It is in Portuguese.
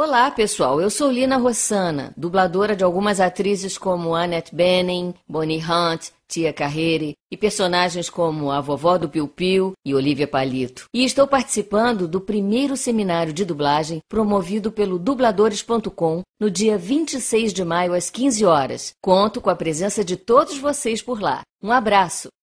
Olá, pessoal. Eu sou Lina Rossana, dubladora de algumas atrizes como Annette Bening, Bonnie Hunt, Tia Carreire e personagens como a vovó do Piu Piu e Olivia Palito. E estou participando do primeiro seminário de dublagem promovido pelo dubladores.com no dia 26 de maio às 15 horas. Conto com a presença de todos vocês por lá. Um abraço.